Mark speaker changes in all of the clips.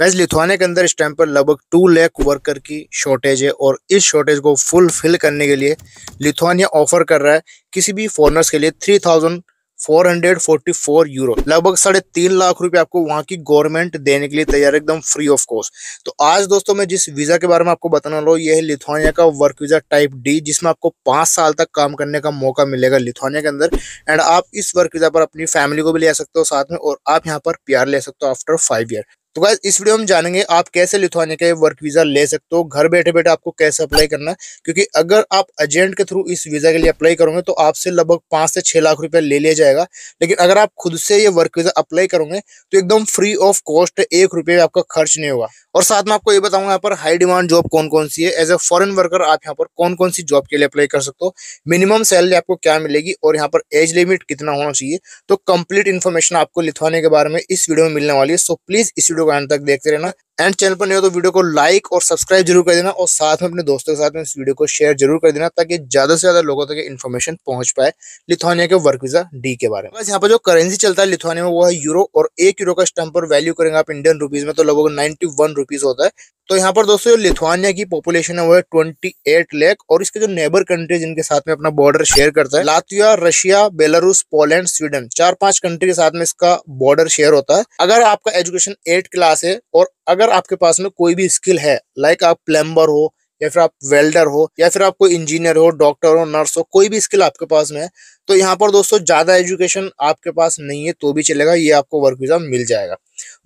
Speaker 1: gas Lithuania के अंदर इस टाइम पर लगभग टू लैख वर्कर की शॉर्टेज है और इस शॉर्टेज को फुलफिल करने के लिए लिथुआनिया ऑफर कर रहा है किसी भी फॉरनर्स के लिए three thousand four hundred forty four euro लगभग साढ़े तीन लाख रुपए आपको वहाँ की गवर्नमेंट देने के लिए तैयार एकदम फ्री ऑफ कॉस्ट तो आज दोस्तों मैं जिस वीज़ा के बारे में आपको बताने वाला हूँ यह है लिथुआनिया का वर्क वीज़ा टाइप डी जिसमें आपको पांच साल तक काम करने का मौका मिलेगा लिथुआनिया के अंदर एंड आप इस वर्क वीज़ा पर अपनी फैमिली को भी ले सकते हो साथ में और आप यहाँ पर प्यार ले सकते हो आफ्टर फाइव ईयर तो गैस इस वीडियो में जानेंगे आप कैसे लिथुआनिया का वर्क वीज़ा ले सकते हो घर बैठे बैठे आपको कैसे अप्लाई करना है क्योंकि अगर आप एजेंट के थ्रू इस वीज़ा के लिए अप्लाई करोगे तो आपसे लगभग पांच से छह लाख रुपया ले लिया जाएगा लेकिन अगर आप खुद से ये वर्क वीज़ा अप्लाई करोगे तो एकदम फ्री ऑफ कॉस्ट एक रुपये आपका खर्च नहीं होगा और साथ में आपको ये बताऊंगा यहाँ पर हाई डिमांड जॉब कौन कौन सी है एज ए फॉरन वर्कर आप यहाँ पर कौन कौन सी जॉब के लिए अप्लाई कर सकते हो मिनिमम सैलरी आपको क्या मिलेगी और यहाँ पर एज लिमिट कितना होना चाहिए तो कंप्लीट इन्फॉर्मेशन आपको लिथुआने के बारे में इस वीडियो में मिलने वाली है सो प्लीज़ इस वीडियो वीडियो को एंड तक देखते रहना एंड चैनल पर नहीं हो तो वीडियो को लाइक और सब्सक्राइब जरूर कर देना और साथ में अपने दोस्तों के साथ में इस वीडियो को शेयर जरूर कर देना ताकि ज्यादा से ज्यादा लोगों तक इन्फॉर्मेशन पहुंच पाए लिथुआनिया के वर्क वीजा डी के बारे में बस यहाँ पर जो करेंसी चलता है लिथुआनिया में वो है यूरो और एक यूरो का स्टम्प पर वैल्यू करेंगे आप इंडियन रुपीज में तो लगभग नाइन्टी वन रुपीज होता है तो यहाँ पर दोस्तों लिथुआनिया की पॉपुलेशन है वो है ट्वेंटी एट लैख और इसके जो नेबर कंट्री जिनके साथ में अपना बॉर्डर शेयर करता है Latvia Russia Belarus Poland Sweden चार पांच कंट्री के साथ में इसका बॉर्डर शेयर होता है अगर आपका एजुकेशन एट क्लास है और अगर आपके पास में कोई भी स्किल है लाइक आप प्लम्बर हो या फिर आप वेल्डर हो या फिर आप कोई इंजीनियर हो डॉक्टर हो नर्स हो कोई भी स्किल आपके पास में है तो यहाँ पर दोस्तों ज़्यादा एजुकेशन आपके पास नहीं है तो भी चलेगा ये आपको वर्क वीज़ा मिल जाएगा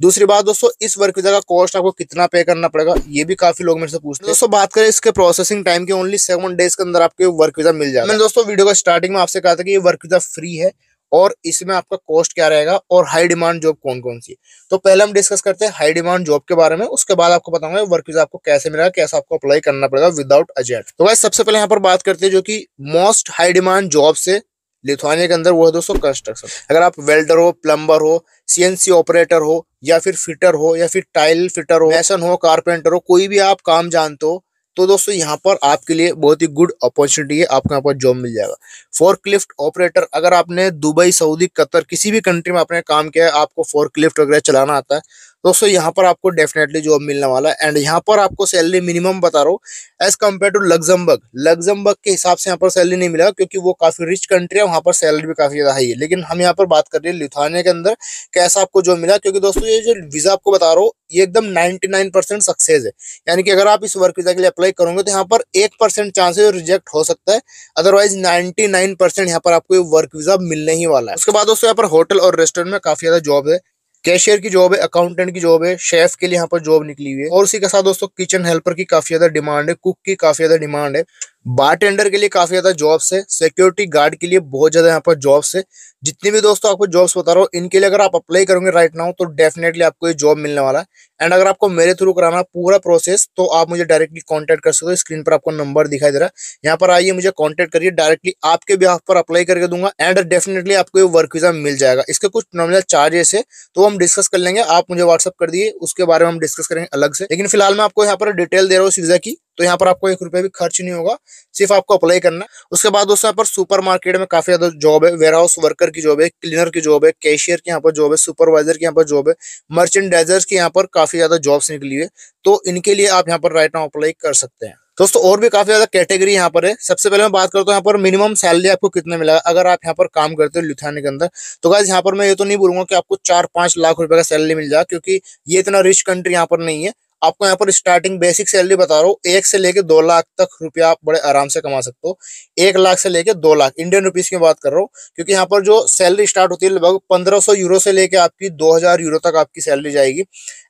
Speaker 1: दूसरी बात दोस्तों इस वर्क वीज़ा का कॉस्ट आपको कितना पे करना पड़ेगा ये भी काफ़ी लोग मेरे से पूछते हैं दोस्तों बात करें इसके प्रोसेसिंग टाइम की ओनली सेवन डेज के अंदर आपको वर्क वीज़ा मिल जाएगा मैंने दोस्तों वीडियो का स्टार्टिंग में आपसे कहा था कि ये वर्क वीज़ा फ्री है और इसमें आपका कॉस्ट क्या रहेगा और हाई डिमांड जॉब कौन कौन सी तो पहले हम डिस्कस करते हैं हाई डिमांड जॉब के बारे में उसके बाद आपको बताऊंगा वर्क वीजा आपको कैसे मिलेगा कैसे आपको अप्लाई करना पड़ेगा विदाउट अजेट तो भाई सबसे पहले यहाँ पर बात करते हैं जो कि मोस्ट हाई डिमांड जॉब से लिथुआनिया के अंदर वो है दोस्तों कंस्ट्रक्शन अगर आप वेल्डर हो प्लम्बर हो सीएनसी ऑपरेटर हो या फिर फिटर हो या फिर टाइल फिटर हो मैसन हो कारपेंटर हो कोई भी आप काम जानते हो तो दोस्तों यहाँ पर आपके लिए बहुत ही गुड अपॉर्चुनिटी है आपको यहाँ पर जॉब मिल जाएगा फोर्कलिफ्ट ऑपरेटर अगर आपने दुबई सऊदी कतर किसी भी कंट्री में आपने काम किया है आपको फोर्कलिफ्ट वगैरह चलाना आता है दोस्तों यहाँ पर आपको डेफिनेटली जॉब मिलने वाला है एंड यहाँ पर आपको सैलरी मिनिमम बता रहा हूँ as compare to Luxembourg Luxembourg के हिसाब से यहाँ पर सैलरी नहीं मिला क्योंकि वो काफ़ी रिच कंट्री है वहाँ पर सैलरी भी काफ़ी ज़्यादा हाई है लेकिन हम यहाँ पर बात कर रहे हैं लिथुआनिया के अंदर कैसा आपको जॉब मिला क्योंकि दोस्तों ये जो वीज़ा आपको बता रहा हूँ ये एकदम नाइनटी नाइन परसेंट सक्सेस है यानी कि अगर आप इस वर्क वीज़ा के लिए अप्लाई करोगे तो यहाँ पर एक परसेंट चांसेस रिजेक्ट हो सकता है अदरवाइज नाइनटी नाइन परसेंट यहाँ पर आपको ये वर्क वीज़ा मिलने ही वाला है उसके बाद दोस्तों यहाँ पर होटल और रेस्टोरेंट में काफ़ी ज़्यादा जॉब है कैशियर की जॉब है अकाउंटेंट की जॉब है शेफ के लिए यहाँ पर जॉब निकली हुई है और उसी के साथ दोस्तों किचन हेल्पर की काफी ज्यादा डिमांड है कुक की काफी ज्यादा डिमांड है बारटेंडर के लिए काफी ज्यादा जॉब्स है सिक्योरिटी गार्ड के लिए बहुत ज्यादा यहाँ पर जॉब्स है जितनी भी दोस्तों आपको जॉब्स बता रहा हूँ इनके लिए अगर आप अप्लाई करोगे राइट नाउ तो डेफिनेटली आपको ये जॉब मिलने वाला है एंड अगर आपको मेरे थ्रू कराना पूरा प्रोसेस तो आप मुझे डायरेक्टली कॉन्टेक्ट कर सकते हो स्क्रीन पर आपको नंबर दिखाई दे रहा है यहाँ पर आइए मुझे कॉन्टेक्ट करिए डायरेक्टली आपके बिहाफ पर अप्लाई करके दूंगा एंड डेफिनेटली आपको ये वर्क वीजा मिल जाएगा इसके कुछ नॉमिनल चार्जेस है तो हम डिस्कस कर लेंगे आप मुझे व्हाट्सअप कर दिए उसके बारे में हम डिस्कस करेंगे अलग से लेकिन फिलहाल मैं आपको यहाँ पर डिटेल दे रहा हूँ इस वीजा की तो यहाँ पर आपको एक रुपया भी खर्च नहीं होगा सिर्फ आपको अप्लाई करना है उसके बाद दोस्तों यहाँ पर सुपर मार्केट में काफी ज्यादा जॉब है वेयर हाउस वर्कर की जॉब है क्लीनर की जॉब है कैशियर की यहाँ पर जॉब है सुपरवाइजर की यहाँ पर जॉब है मर्चेंडाइजर की यहाँ पर काफी ज्यादा जॉब्स निकली है तो इनके लिए आप यहाँ पर राइट नाउ अप्लाई कर सकते हैं दोस्तों और भी काफी ज्यादा कैटेगरी यहाँ पर है सबसे पहले मैं बात करता हूँ यहाँ पर मिनिमम सैलरी आपको कितना मिला अगर आप यहाँ पर काम करते हो लुधियाने के अंदर तो गाइज यहाँ पर मैं ये तो नहीं बोलूंगा कि आपको चार पांच लाख रुपए का सैलरी मिल जाए क्योंकि ये इतना रिच कंट्री यहाँ पर नहीं है आपको यहाँ पर स्टार्टिंग बेसिक सैलरी बता रहा हूँ एक से लेके दो लाख तक रुपया आप बड़े आराम से कमा सकते हो एक लाख से लेके दो लाख इंडियन रुपीज की बात कर रहा हूँ क्योंकि यहाँ पर जो सैलरी स्टार्ट होती है लगभग पंद्रह यूरो से लेके आपकी दो यूरो तक आपकी सैलरी जाएगी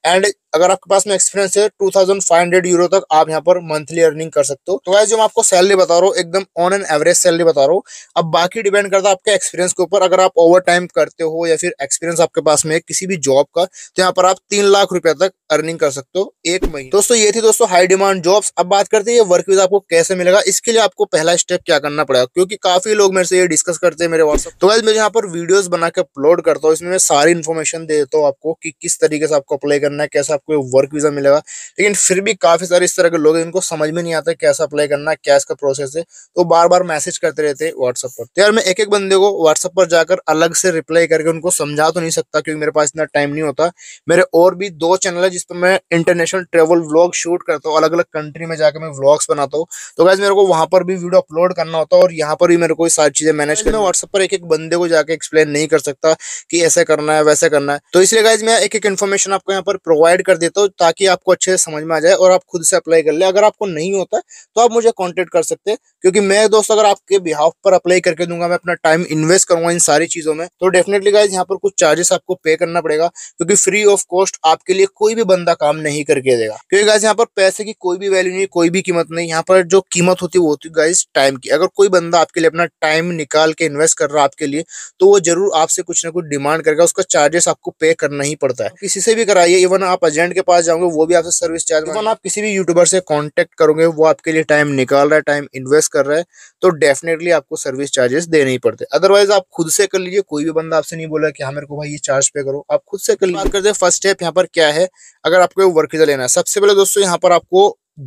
Speaker 1: एंड अगर आपके पास में एक्सपीरियंस है 2500 यूरो तक आप यहाँ पर मंथली अर्निंग कर सकते हो तो वैसे जो मैं आपको सैलरी बता रहा हूँ एकदम ऑन एन एवरेज सैलरी बता रहा हूँ अब बाकी डिपेंड करता है आपके एक्सपीरियंस के ऊपर अगर आप ओवर टाइम करते हो या फिर एक्सपीरियंस आपके पास में किसी भी जॉब का तो यहाँ पर आप तीन लाख रुपए तक अर्निंग कर सकते हो एक महीने दोस्तों ये थी दोस्तों हाई डिमांड जॉब्स अब बात करते हैं ये वर्क विद आपको कैसे मिलेगा इसके लिए आपको पहला स्टेप क्या करना पड़ेगा क्योंकि काफी लोग मेरे से ये डिस्कस करते हैं मेरे व्हाट्सएप तो वैसे मैं यहाँ पर वीडियोज बना के अपलोड करता हूँ इसमें मैं सारी इन्फॉर्मेशन देता हूँ आपको कि किस तरीके से आपको अप्लाई करना करना है कैसे आपको वर्क वीज़ा मिलेगा लेकिन फिर भी काफ़ी सारे इस तरह के लोग हैं जिनको समझ में नहीं आता कैसे अप्लाई करना है क्या इसका प्रोसेस है तो बार बार मैसेज करते रहते हैं व्हाट्सअप पर तो यार मैं एक एक बंदे को व्हाट्सअप पर जाकर अलग से रिप्लाई करके उनको समझा तो नहीं सकता क्योंकि मेरे पास इतना टाइम नहीं होता मेरे और भी दो चैनल है जिसपे मैं इंटरनेशनल ट्रेवल व्लॉग शूट करता हूँ अलग अलग कंट्री में जाकर मैं व्लॉग्स बनाता हूँ तो गैस मेरे को वहां पर भी वीडियो अपलोड करना होता और यहाँ पर भी मेरे को सारी चीज़ें मैनेज करना व्हाट्सअप पर एक एक बंदे को जाकर एक्सप्लेन नहीं कर सकता कि ऐसा करना है वैसा करना है तो इसलिए गाइज मैं एक एक इन्फॉर्मेशन आपको यहाँ पर पर प्रोवाइड कर देता हूँ ताकि आपको अच्छे से समझ में आ जाए और आप खुद से अप्लाई कर ले अगर आपको नहीं होता तो आप मुझे कॉन्टेक्ट कर सकते हैं क्योंकि मैं दोस्तों अगर आपके बिहाव पर अप्लाई करके दूंगा मैं अपना टाइम इन्वेस्ट करूंगा इन सारी चीज़ों में तो डेफिनेटली गाइज यहाँ पर कुछ चार्जेस आपको पे करना पड़ेगा क्योंकि फ्री ऑफ कॉस्ट आपके लिए कोई भी बंदा काम नहीं करके देगा क्योंकि गाइज यहाँ पर पैसे की कोई भी वैल्यू नहीं कोई भी कीमत नहीं यहाँ पर जो कीमत होती है वो होती गाइज टाइम की अगर कोई बंदा आपके लिए अपना टाइम निकाल के इन्वेस्ट कर रहा है आपके लिए तो वो जरूर आपसे कुछ ना कुछ डिमांड करेगा उसका चार्जेस आपको पे करना ही पड़ता है तो किसी से भी कराइए इवन आप एजेंट के पास जाओगे वो भी आपसे सर्विस चार्ज इवन आप किसी भी यूट्यूबर से कॉन्टेक्ट करोगे वो आपके लिए टाइम निकाल रहा है टाइम इन्वेस्ट कर रहा है तो डेफिनेटली आपको सर्विस चार्जेस देने ही पड़ते अदरवाइज आप खुद से कर लीजिए कोई भी बंदा आपसे नहीं बोला कि हाँ मेरे को भाई ये चार्ज पे करो आप खुद से कर लीजिए करते हैं फर्स्ट स्टेप यहाँ पर क्या है अगर आपको वर्क वीजा लेना है सबसे पहले दोस्तों यहाँ पर आपको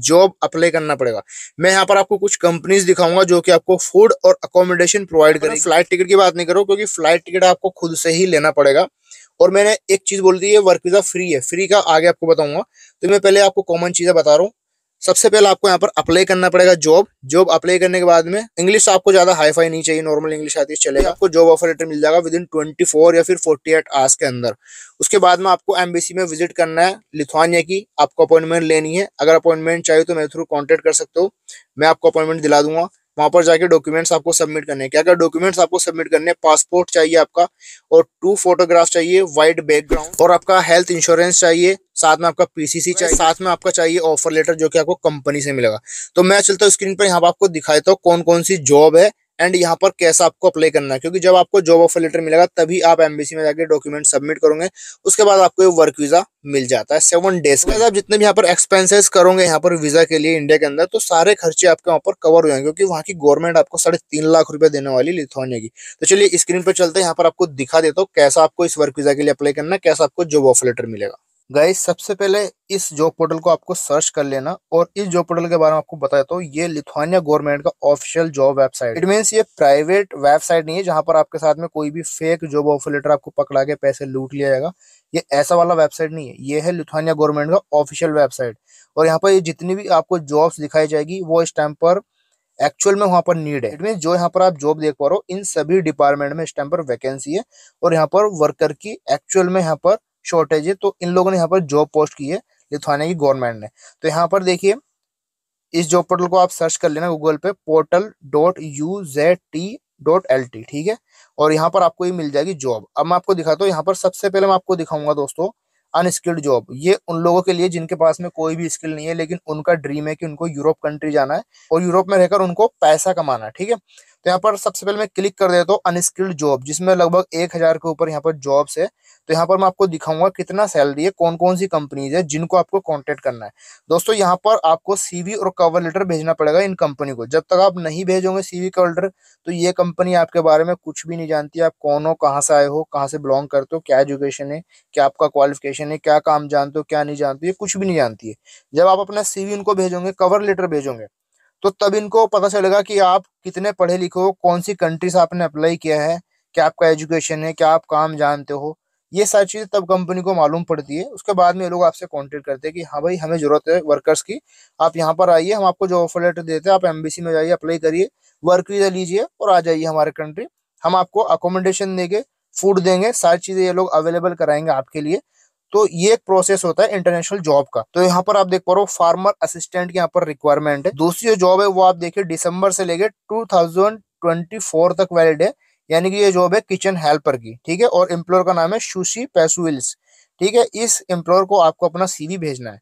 Speaker 1: जॉब अप्लाई करना पड़ेगा मैं यहाँ पर आपको कुछ कंपनीज दिखाऊंगा जो कि आपको फूड और अकोमोडेशन प्रोवाइड करें फ्लाइट टिकट की बात नहीं करो क्योंकि फ्लाइट टिकट आपको खुद से ही लेना पड़ेगा और मैंने एक चीज़ बोल दी है वर्क वीज़ा फ्री है फ्री का आगे आपको बताऊंगा तो मैं पहले आपको कॉमन चीज़ें बता रहा हूँ सबसे पहले आपको यहाँ पर अप्लाई करना पड़ेगा जॉब जॉब अप्लाई करने के बाद में इंग्लिश आपको ज्यादा हाई फाई नहीं चाहिए नॉर्मल इंग्लिश आती है चलेगा आपको जॉब ऑफर लेटर मिल जाएगा विद इन ट्वेंटी फोर या फिर फोर्टी एट आवर्स के अंदर उसके बाद में आपको एमबीसी में विजिट करना है लिथुआनिया की आपको अपॉइंटमेंट लेनी है अगर अपॉइंटमेंट चाहिए तो मेरे थ्रू कॉन्टेक्ट कर सकते हो मैं आपको अपॉइंटमेंट दिला दूंगा वहां पर जाके डॉक्यूमेंट्स आपको सबमिट करने हैं क्या क्या डॉक्यूमेंट्स आपको सबमिट करने हैं पासपोर्ट चाहिए आपका और टू फोटोग्राफ चाहिए व्हाइट बैकग्राउंड और आपका हेल्थ इंश्योरेंस चाहिए साथ में आपका पीसीसी चाहिए साथ में आपका चाहिए ऑफर लेटर जो कि आपको कंपनी से मिलेगा तो मैं चलता हूँ स्क्रीन पर यहाँ पर आपको दिखाता हूँ कौन कौन सी जॉब है एंड यहाँ पर कैसा आपको अप्लाई करना है क्योंकि जब आपको जॉब ऑफर लेटर मिलेगा तभी आप एमबीसी में जाकर डॉक्यूमेंट सबमिट करोगे उसके बाद आपको ये वर्क वीजा मिल जाता है सेवन डेज का आप जितने भी यहाँ पर एक्सपेंसेस करोगे यहाँ पर वीजा के लिए इंडिया के अंदर तो सारे खर्चे आपके वहाँ पर कवर हो जाएंगे क्योंकि वहाँ की गवर्नमेंट आपको साढ़े तीन लाख रुपए देने वाली लिथुआनिया की तो चलिए स्क्रीन पर चलते हैं यहाँ पर आपको दिखा देता हूँ कैसा आपको इस वर्क वीजा के लिए अप्लाई करना है कैसा आपको जॉब ऑफर लेटर मिलेगा गाइस सबसे पहले इस जॉब पोर्टल को आपको सर्च कर लेना और इस जॉब पोर्टल के बारे में आपको बताता हूँ तो ये लिथुआनिया गवर्नमेंट का official job website it mean ये प्राइवेट वेबसाइट नहीं है जहां पर आपके साथ में कोई भी फेक जॉब ऑफर लेटर आपको पकड़ा के पैसे लूट लिया जाएगा ये ऐसा वाला वेबसाइट नहीं है ये है लिथुआनिया गवर्नमेंट का ऑफिशियल वेबसाइट और यहाँ पर जितनी भी आपको जॉब दिखाई जाएगी वो इस टाइम पर एक्चुअल में वहां पर नीड है इट मीन जो यहाँ पर आप जॉब देख पा रहे हो इन सभी डिपार्टमेंट में इस टाइम पर वैकेंसी है और यहाँ पर वर्कर की एक्चुअल में यहाँ पर शॉर्टेज है तो इन लोगों ने यहाँ पर जॉब पोस्ट की है लिथुआनिया की गवर्नमेंट ने तो यहाँ पर देखिए इस जॉब पोर्टल को आप सर्च कर लेना गूगल पे portal dot U Z T dot L T ठीक है और यहाँ पर आपको ये मिल जाएगी जॉब अब मैं आपको दिखाता हूँ यहाँ पर सबसे पहले मैं आपको दिखाऊंगा दोस्तों अनस्किल्ड जॉब ये उन लोगों के लिए जिनके पास में कोई भी स्किल नहीं है लेकिन उनका ड्रीम है कि उनको यूरोप कंट्री जाना है और यूरोप में रहकर उनको पैसा कमाना है ठीक है तो यहाँ पर सबसे पहले मैं क्लिक कर देता हूँ अनस्किल्ड जॉब जिसमें लगभग एक हज़ार के ऊपर यहाँ पर जॉब्स है तो यहाँ पर मैं आपको दिखाऊंगा कितना सैलरी है कौन कौन सी कंपनीज है जिनको आपको कॉन्टेक्ट करना है दोस्तों यहाँ पर आपको सीवी और कवर लेटर भेजना पड़ेगा इन कंपनी को जब तक आप नहीं भेजोगे सीवी कवर लेटर तो ये कंपनी आपके बारे में कुछ भी नहीं जानती आप कौन हो कहाँ से आए हो कहाँ से बिलोंग करते हो क्या एजुकेशन है क्या आपका क्वालिफिकेशन है क्या काम जानते हो क्या नहीं जानते हो ये कुछ भी नहीं जानती है जब आप अपना सीवी उनको भेजोगे कवर लेटर भेजोगे तो तब इनको पता चलेगा कि आप कितने पढ़े लिखे हो कौन सी कंट्री से आपने अप्लाई किया है क्या आपका एजुकेशन है क्या आप काम जानते हो ये सारी चीज़ें तब कंपनी को मालूम पड़ती है उसके बाद में ये लोग आपसे कॉन्टेक्ट करते हैं कि हाँ भाई हमें ज़रूरत है वर्कर्स की आप यहाँ पर आइए हम आपको जॉब ऑफर लेटर देते हैं आप एमबीसी में जाइए अप्लाई करिए वर्क वीज़ा लीजिए और आ जाइए हमारे कंट्री हम आपको अकोमोडेशन देंगे फूड देंगे सारी चीज़ें ये लोग अवेलेबल कराएंगे आपके लिए तो ये एक प्रोसेस होता है इंटरनेशनल जॉब का तो यहाँ पर आप देख पा रहे हो फार्मर असिस्टेंट यहाँ पर रिक्वायरमेंट है दूसरी जो जॉब है वो आप देखिए दिसंबर से लेके 2024 तक वैलिड है यानी कि ये जॉब है किचन हेल्पर की ठीक है और एम्प्लॉयर का नाम है सुशी पैसुविल्स ठीक है इस एम्प्लॉयर को आपको अपना सीवी भेजना है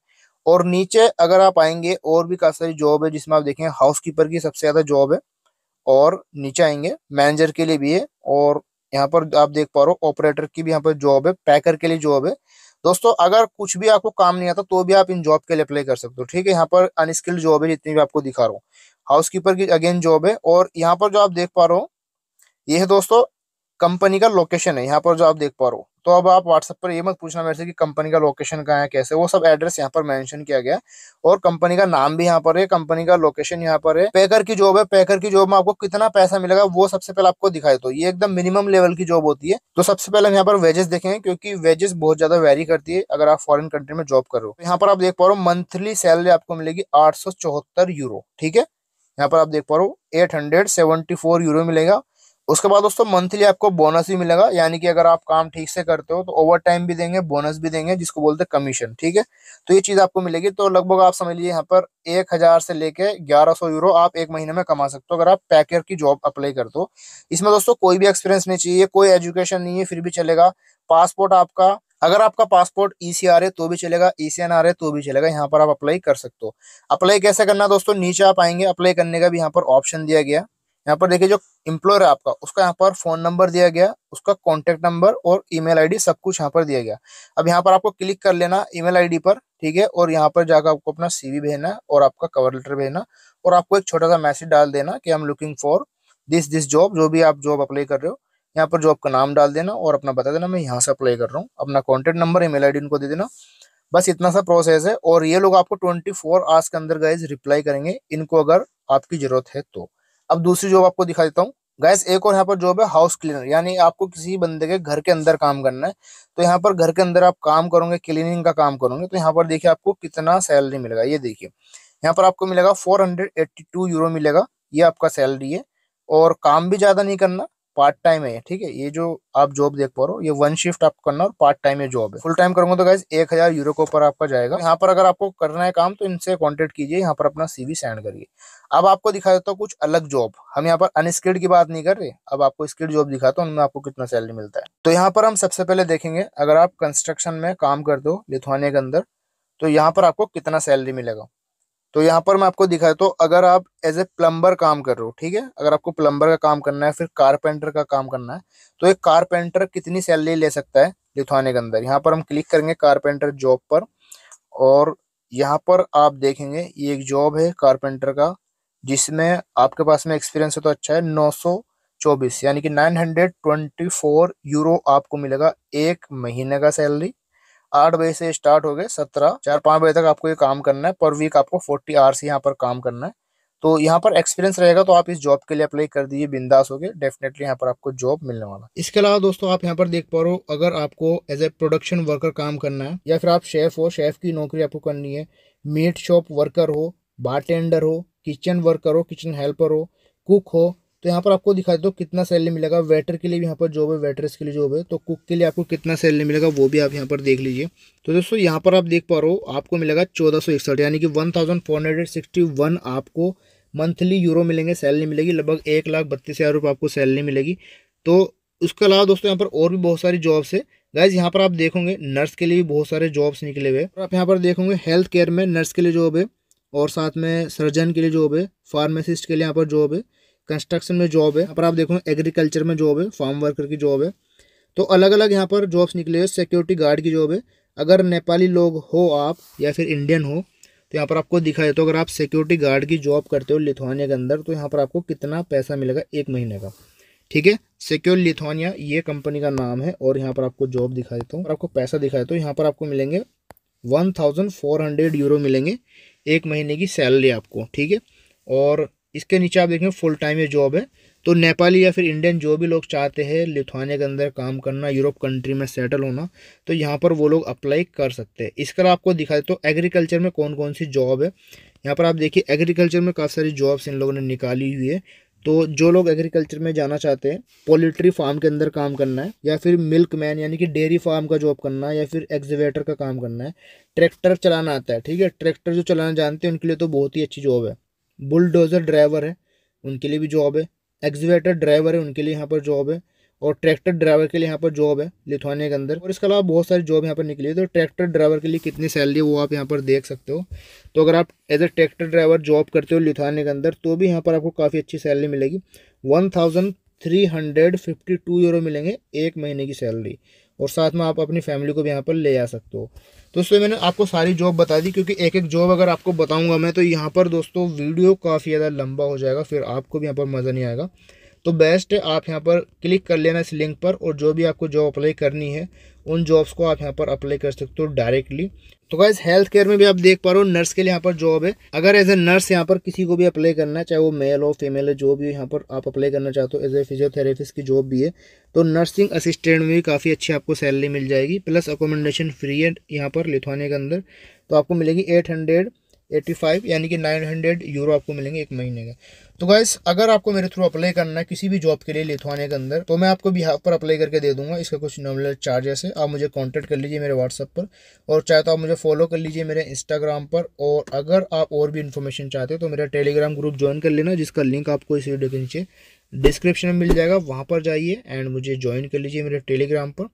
Speaker 1: और नीचे अगर आप आएंगे और भी काफी सारी जॉब है जिसमें आप देखें हाउस कीपर की सबसे ज्यादा जॉब है और नीचे आएंगे मैनेजर के लिए भी है और यहाँ पर आप देख पा रहे हो ऑपरेटर की भी यहाँ पर जॉब है पैकर के लिए जॉब है दोस्तों अगर कुछ भी आपको काम नहीं आता तो भी आप इन जॉब के लिए अप्लाई कर सकते हो ठीक है यहाँ पर अनस्किल्ड जॉब है जितनी भी आपको दिखा रहा हूँ हाउस कीपर की अगेन जॉब है और यहाँ पर जो आप देख पा रहे हो ये है दोस्तों कंपनी का लोकेशन है यहाँ पर जो आप देख पा रहे हो तो अब आप व्हाट्सएप पर ये मत पूछना मेरे से कि कंपनी का लोकेशन कहाँ है कैसे वो सब एड्रेस यहाँ पर मेंशन किया गया और कंपनी का नाम भी यहाँ पर है कंपनी का लोकेशन यहाँ पर है पैकर की जॉब है पैकर की जॉब में आपको कितना पैसा मिलेगा वो सबसे पहले आपको दिखाई तो ये एकदम मिनिमम लेवल की जॉब होती है तो सबसे पहले हम यहाँ पर वेजेस देखेंगे क्योंकि वेजेस बहुत ज्यादा वेरी करती है अगर आप फॉरन कंट्री में जॉब कर रहे हो तो यहाँ पर आप देख पा रहे हो मंथली सैलरी आपको मिलेगी आठ यूरो ठीक है यहाँ पर आप देख पा रहे हो एट यूरो मिलेगा उसके बाद दोस्तों मंथली आपको बोनस भी मिलेगा यानी कि अगर आप काम ठीक से करते हो तो ओवर टाइम भी देंगे बोनस भी देंगे जिसको बोलते हैं कमीशन ठीक है तो ये चीज़ आपको मिलेगी तो लगभग आप समझ लीजिए यहाँ पर एक हज़ार से लेके ग्यारह सौ यूरो आप एक महीने में कमा सकते हो अगर आप पैकेर की जॉब अप्लाई करते हो इसमें दोस्तों कोई भी एक्सपीरियंस नहीं चाहिए कोई एजुकेशन नहीं है फिर भी चलेगा पासपोर्ट आपका अगर आपका पासपोर्ट ई सी है तो भी चलेगा ई सी एन है तो भी चलेगा यहाँ पर आप अप्लाई कर सकते हो अप्लाई कैसे करना दोस्तों नीचे आप आएंगे अप्लाई करने का भी यहाँ पर ऑप्शन दिया गया यहाँ पर देखिए जो इम्प्लॉयर है आपका उसका यहाँ पर फोन नंबर दिया गया उसका कॉन्टेक्ट नंबर और ईमेल आईडी सब कुछ यहाँ पर दिया गया अब यहाँ पर आपको क्लिक कर लेना ईमेल आईडी पर ठीक है और यहाँ पर जाकर आपको अपना सीवी भेजना और आपका कवर लेटर भेजना और आपको एक छोटा सा मैसेज डाल देना कि I am looking for this this job जो भी आप जॉब अप्लाई कर रहे हो यहाँ पर जॉब का नाम डाल देना और अपना बता देना मैं यहाँ से अप्लाई कर रहा हूँ अपना कॉन्टेक्ट नंबर आई डी उनको दे देना बस इतना सा प्रोसेस है और ये लोग आपको ट्वेंटी फोर आवर्स के अंदर गाइज रिप्लाई करेंगे इनको अगर आपकी जरूरत है तो अब दूसरी जॉब आपको दिखा देता हूँ गैस एक और यहाँ पर जॉब है हाउस क्लीनर यानी आपको किसी बंदे के घर के अंदर काम करना है तो यहाँ पर घर के अंदर आप काम करोगे क्लीनिंग का काम करोगे तो यहाँ पर देखिए आपको कितना सैलरी मिलेगा ये देखिए यहाँ पर आपको मिलेगा 482 यूरो मिलेगा ये आपका सैलरी है और काम भी ज़्यादा नहीं करना पार्ट टाइम है ठीक है ये जो आप जॉब देख पा रहे हो ये वन शिफ्ट आप करना और पार्ट टाइम ये जॉब है फुल टाइम करूंगा तो गाइज एक हजार यूरो के ऊपर आपका जाएगा यहाँ पर अगर आपको करना है काम तो इनसे कॉन्टेक्ट कीजिए यहाँ पर अपना सीवी सेंड करिए अब आपको दिखा देता हूँ कुछ अलग जॉब हम यहाँ पर अनस्किल्ड की बात नहीं कर रहे अब आपको स्किल्ड जॉब दिखाता हूँ उनमें आपको कितना सैलरी मिलता है तो यहाँ पर हम सबसे पहले देखेंगे अगर आप कंस्ट्रक्शन में काम कर दो लिथुआनिया के अंदर तो यहाँ पर आपको कितना सैलरी मिलेगा तो यहाँ पर मैं आपको दिखा तो अगर आप एज ए प्लम्बर काम कर रहे हो ठीक है अगर आपको प्लम्बर का काम करना है फिर कारपेंटर का काम करना है तो एक कारपेंटर कितनी सैलरी ले सकता है लिथुआने के अंदर यहाँ पर हम क्लिक करेंगे कारपेंटर जॉब पर और यहाँ पर आप देखेंगे ये एक जॉब है कारपेंटर का जिसमें आपके पास में एक्सपीरियंस है तो अच्छा है नौ सौ चौबीस यानी कि nine hundred twenty four euro आपको मिलेगा एक महीने का सैलरी आठ बजे से स्टार्ट हो गए सत्रह चार पाँच बजे तक आपको ये काम करना है पर वीक आपको फोर्टी आवर्स यहाँ पर काम करना है तो यहाँ पर एक्सपीरियंस रहेगा तो आप इस जॉब के लिए अप्लाई कर दीजिए बिंदास गए डेफिनेटली यहाँ पर आपको जॉब मिलने वाला इसके अलावा दोस्तों आप यहाँ पर देख पा रहे हो अगर आपको एज ए प्रोडक्शन वर्कर काम करना है या फिर आप शेफ हो शेफ की नौकरी आपको करनी है मीट शॉप वर्कर हो बार हो किचन वर्कर हो किचन हेल्पर हो कुक हो तो यहाँ पर आपको दिखा दो कितना सैलरी मिलेगा वेटर के लिए भी यहाँ पर जॉब है वेटर्स के लिए जॉब है तो कुक के लिए आपको कितना सैलरी मिलेगा वो भी आप यहाँ पर देख लीजिए तो दोस्तों यहाँ पर आप देख पा रहे हो आपको मिलेगा चौदह सौ यानी कि one thousand four hundred sixty one आपको मंथली यूरो मिलेंगे सैलरी मिलेगी लगभग एक लाख बत्तीस हज़ार रुपये आपको सैलरी मिलेगी तो उसके अलावा दोस्तों यहाँ पर और भी बहुत सारी जॉब्स है गाइज यहाँ पर आप देखोगे नर्स के लिए भी बहुत सारे जॉब्स निकले हुए हैं आप यहाँ पर देखोगे हेल्थ केयर में नर्स के लिए जॉब है और साथ में सर्जन के लिए जॉब है फार्मासिस्ट के लिए यहाँ पर जॉब है कंस्ट्रक्शन में जॉब है यहाँ पर आप देखो एग्रीकल्चर में जॉब है फार्म वर्कर की जॉब है तो अलग अलग यहाँ पर जॉब्स निकले हैं सिक्योरिटी गार्ड की जॉब है अगर नेपाली लोग हो आप या फिर इंडियन हो तो यहाँ पर आपको दिखाया तो अगर आप सिक्योरिटी गार्ड की जॉब करते हो लिथुआनिया के अंदर तो यहाँ पर आपको कितना पैसा मिलेगा एक महीने का ठीक है सिक्योर लिथुआनिया ये कंपनी का नाम है और यहाँ पर आपको जॉब दिखा देता हूँ और आपको पैसा दिखा देता हूँ तो यहाँ पर आपको मिलेंगे one thousand four hundred euro मिलेंगे एक महीने की सैलरी आपको ठीक है और इसके नीचे आप देखें फुल टाइम ये जॉब है तो नेपाली या फिर इंडियन जो भी लोग चाहते हैं लिथुआनिया के अंदर काम करना यूरोप कंट्री में सेटल होना तो यहाँ पर वो लोग अप्लाई कर सकते हैं इसका आपको दिखा देते तो एग्रीकल्चर में कौन कौन सी जॉब है यहाँ पर आप देखिए एग्रीकल्चर में काफ़ी सारी जॉब्स इन लोगों ने निकाली हुई है तो जो लोग एग्रीकल्चर में जाना चाहते हैं पोल्ट्री फार्म के अंदर काम करना है या फिर मिल्क मैन यानी कि डेयरी फार्म का जॉब करना है या फिर एग्जीवेटर का काम करना है ट्रैक्टर चलाना आता है ठीक है ट्रैक्टर जो चलाना जानते हैं उनके लिए तो बहुत ही अच्छी जॉब है बुलडोज़र ड्राइवर है उनके लिए भी जॉब है एक्सीवेटर ड्राइवर है उनके लिए यहाँ पर जॉब है और ट्रैक्टर ड्राइवर के लिए यहाँ पर जॉब है लिथुआनिया के अंदर और इसके अलावा बहुत सारी जॉब यहाँ पर निकली है तो ट्रैक्टर ड्राइवर के लिए कितनी सैलरी है वो आप यहाँ पर देख सकते हो तो अगर आप as a tractor driver job करते हो लिथुआनिया के अंदर तो भी यहाँ पर आपको काफ़ी अच्छी सैलरी मिलेगी one thousand three hundred fifty two euro मिलेंगे एक महीने की सैलरी और साथ में आप अपनी फैमिली को भी यहाँ पर ले जा सकते हो दोस्तों मैंने आपको सारी जॉब बता दी क्योंकि एक एक जॉब अगर आपको बताऊंगा मैं तो यहाँ पर दोस्तों वीडियो काफ़ी ज़्यादा लंबा हो जाएगा फिर आपको भी यहाँ पर मज़ा नहीं आएगा तो बेस्ट है आप यहाँ पर क्लिक कर लेना इस लिंक पर और जो भी आपको जॉब अप्लाई करनी है उन जॉब्स को आप यहाँ पर अप्लाई कर सकते हो डायरेक्टली तो गाइज हेल्थ केयर में भी आप देख पा रहे हो नर्स के लिए यहाँ पर जॉब है अगर एज ए नर्स यहाँ पर किसी को भी अप्लाई करना है चाहे वो मेल हो फीमेल है जो भी यहाँ पर आप अप्लाई करना चाहते हो एज ए फिजियोथेरेपिस्ट की जॉब भी है तो नर्सिंग असिस्टेंट में भी काफ़ी अच्छी आपको सैलरी मिल जाएगी प्लस अकोमोडेशन फ्री है यहाँ पर लिथुआनिया के अंदर तो आपको मिलेगी एट हंड्रेड एटी फाइव यानी कि नाइन हंड्रेड यूरो आपको मिलेंगे एक महीने का तो गाइस अगर आपको मेरे थ्रू अप्लाई करना है किसी भी जॉब के लिए लिथुआनिया के अंदर तो मैं आपको बिहार पर अप्लाई करके दे दूंगा इसका कुछ नॉमिनल चार्जेस है आप मुझे कॉन्टेक्ट कर लीजिए मेरे व्हाट्सअप पर और चाहे तो आप मुझे फॉलो कर लीजिए मेरे इंस्टाग्राम पर और अगर आप और भी इन्फॉर्मेशन चाहते हो तो मेरा टेलीग्राम ग्रुप ज्वाइन कर लेना जिसका लिंक आपको इस वीडियो के नीचे डिस्क्रिप्शन में मिल जाएगा वहाँ पर जाइए एंड मुझे ज्वाइन कर लीजिए मेरे टेलीग्राम पर